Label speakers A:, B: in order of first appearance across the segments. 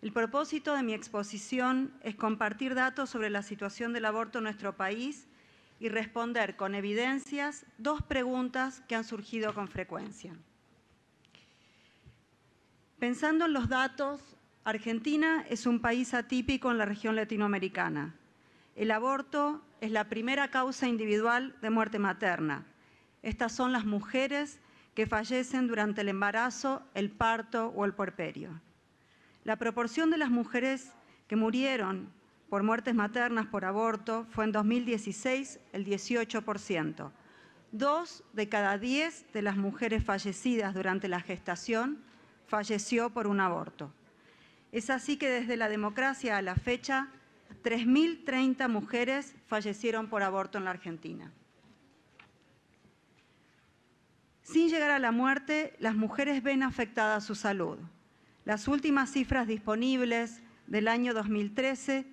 A: El propósito de mi exposición es compartir datos sobre la situación del aborto en nuestro país y responder con evidencias dos preguntas que han surgido con frecuencia. Pensando en los datos, Argentina es un país atípico en la región latinoamericana. El aborto es la primera causa individual de muerte materna. Estas son las mujeres que fallecen durante el embarazo, el parto o el puerperio. La proporción de las mujeres que murieron por muertes maternas por aborto fue en 2016 el 18%. Dos de cada diez de las mujeres fallecidas durante la gestación falleció por un aborto. Es así que desde la democracia a la fecha, 3.030 mujeres fallecieron por aborto en la Argentina. Sin llegar a la muerte, las mujeres ven afectada su salud. Las últimas cifras disponibles del año 2013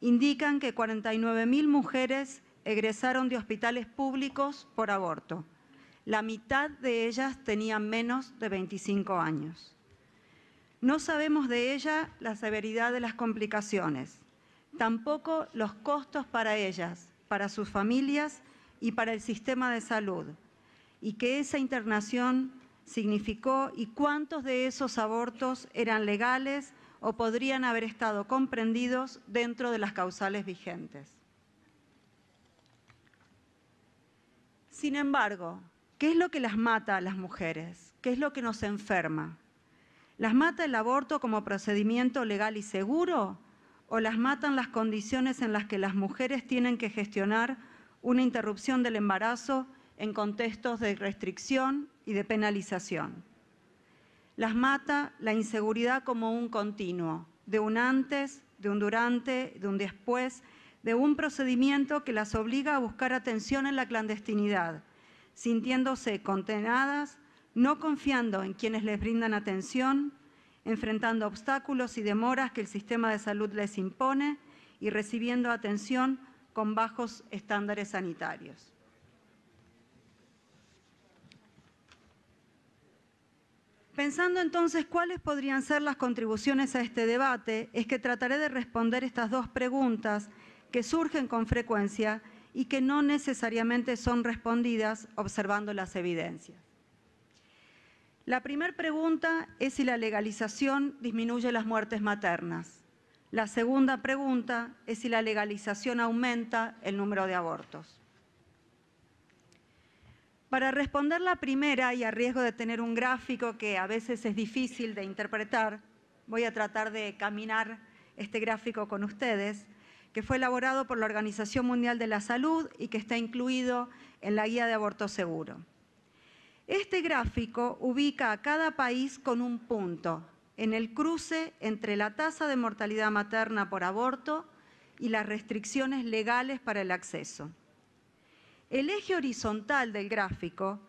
A: indican que 49.000 mujeres egresaron de hospitales públicos por aborto. La mitad de ellas tenían menos de 25 años. No sabemos de ella la severidad de las complicaciones, tampoco los costos para ellas, para sus familias y para el sistema de salud, y que esa internación significó y cuántos de esos abortos eran legales o podrían haber estado comprendidos dentro de las causales vigentes. Sin embargo, ¿qué es lo que las mata a las mujeres? ¿Qué es lo que nos enferma? ¿Las mata el aborto como procedimiento legal y seguro? ¿O las matan las condiciones en las que las mujeres tienen que gestionar una interrupción del embarazo en contextos de restricción y de penalización. Las mata la inseguridad como un continuo, de un antes, de un durante, de un después, de un procedimiento que las obliga a buscar atención en la clandestinidad, sintiéndose condenadas, no confiando en quienes les brindan atención, enfrentando obstáculos y demoras que el sistema de salud les impone y recibiendo atención con bajos estándares sanitarios. Pensando entonces cuáles podrían ser las contribuciones a este debate, es que trataré de responder estas dos preguntas que surgen con frecuencia y que no necesariamente son respondidas observando las evidencias. La primera pregunta es si la legalización disminuye las muertes maternas. La segunda pregunta es si la legalización aumenta el número de abortos. Para responder la primera, y a riesgo de tener un gráfico que a veces es difícil de interpretar, voy a tratar de caminar este gráfico con ustedes, que fue elaborado por la Organización Mundial de la Salud y que está incluido en la Guía de Aborto Seguro. Este gráfico ubica a cada país con un punto, en el cruce entre la tasa de mortalidad materna por aborto y las restricciones legales para el acceso. El eje horizontal del gráfico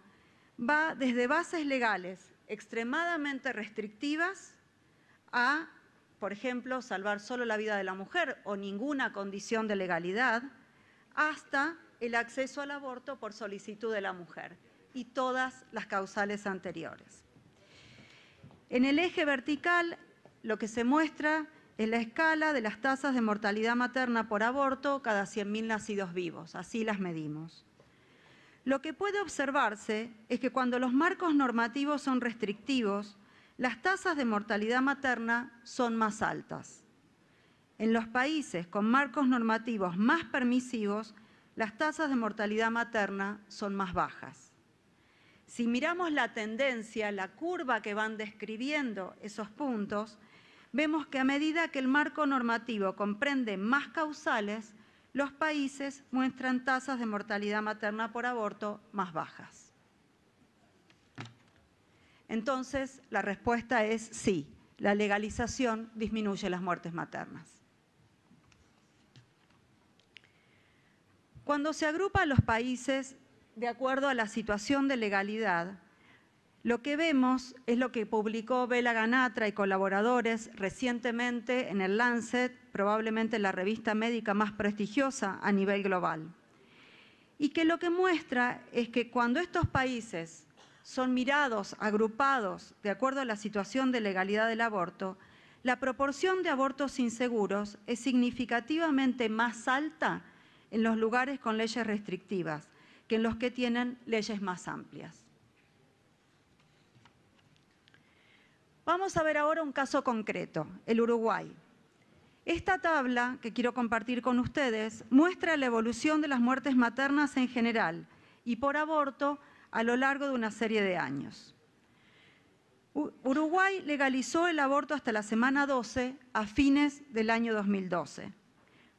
A: va desde bases legales extremadamente restrictivas a, por ejemplo, salvar solo la vida de la mujer o ninguna condición de legalidad, hasta el acceso al aborto por solicitud de la mujer y todas las causales anteriores. En el eje vertical lo que se muestra es la escala de las tasas de mortalidad materna por aborto cada 100.000 nacidos vivos, así las medimos. Lo que puede observarse es que cuando los marcos normativos son restrictivos, las tasas de mortalidad materna son más altas. En los países con marcos normativos más permisivos, las tasas de mortalidad materna son más bajas. Si miramos la tendencia, la curva que van describiendo esos puntos, vemos que a medida que el marco normativo comprende más causales, los países muestran tasas de mortalidad materna por aborto más bajas. Entonces, la respuesta es sí, la legalización disminuye las muertes maternas. Cuando se agrupan los países de acuerdo a la situación de legalidad, lo que vemos es lo que publicó Bela Ganatra y colaboradores recientemente en el Lancet, probablemente la revista médica más prestigiosa a nivel global. Y que lo que muestra es que cuando estos países son mirados, agrupados, de acuerdo a la situación de legalidad del aborto, la proporción de abortos inseguros es significativamente más alta en los lugares con leyes restrictivas que en los que tienen leyes más amplias. Vamos a ver ahora un caso concreto, el Uruguay. Esta tabla que quiero compartir con ustedes muestra la evolución de las muertes maternas en general y por aborto a lo largo de una serie de años. Uruguay legalizó el aborto hasta la semana 12 a fines del año 2012.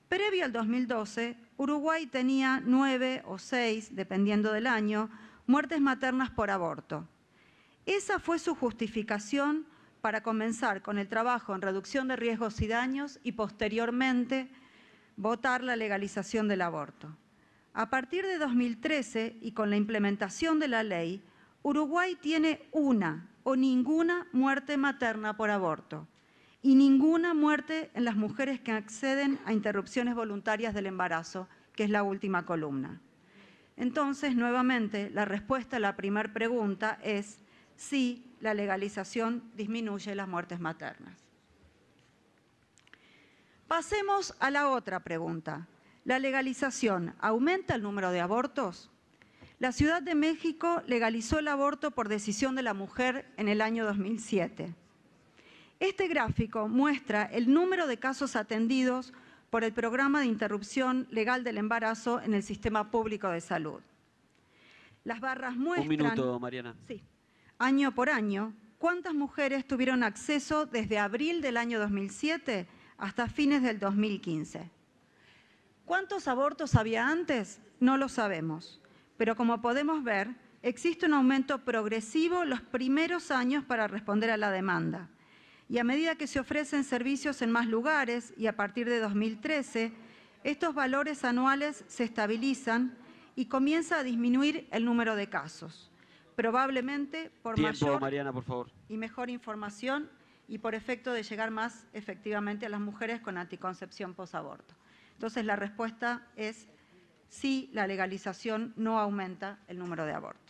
A: Previo al 2012, Uruguay tenía nueve o seis, dependiendo del año, muertes maternas por aborto. Esa fue su justificación para comenzar con el trabajo en reducción de riesgos y daños y posteriormente votar la legalización del aborto. A partir de 2013 y con la implementación de la ley, Uruguay tiene una o ninguna muerte materna por aborto y ninguna muerte en las mujeres que acceden a interrupciones voluntarias del embarazo, que es la última columna. Entonces, nuevamente, la respuesta a la primera pregunta es sí, la legalización disminuye las muertes maternas. Pasemos a la otra pregunta. ¿La legalización aumenta el número de abortos? La Ciudad de México legalizó el aborto por decisión de la mujer en el año 2007. Este gráfico muestra el número de casos atendidos por el programa de interrupción legal del embarazo en el sistema público de salud. Las barras muestran... Un minuto, Mariana. Sí. Año por año, ¿cuántas mujeres tuvieron acceso desde abril del año 2007 hasta fines del 2015? ¿Cuántos abortos había antes? No lo sabemos, pero como podemos ver, existe un aumento progresivo los primeros años para responder a la demanda. Y a medida que se ofrecen servicios en más lugares y a partir de 2013, estos valores anuales se estabilizan y comienza a disminuir el número de casos probablemente por mayor y mejor información y por efecto de llegar más efectivamente a las mujeres con anticoncepción posaborto. Entonces la respuesta es sí, la legalización no aumenta el número de abortos.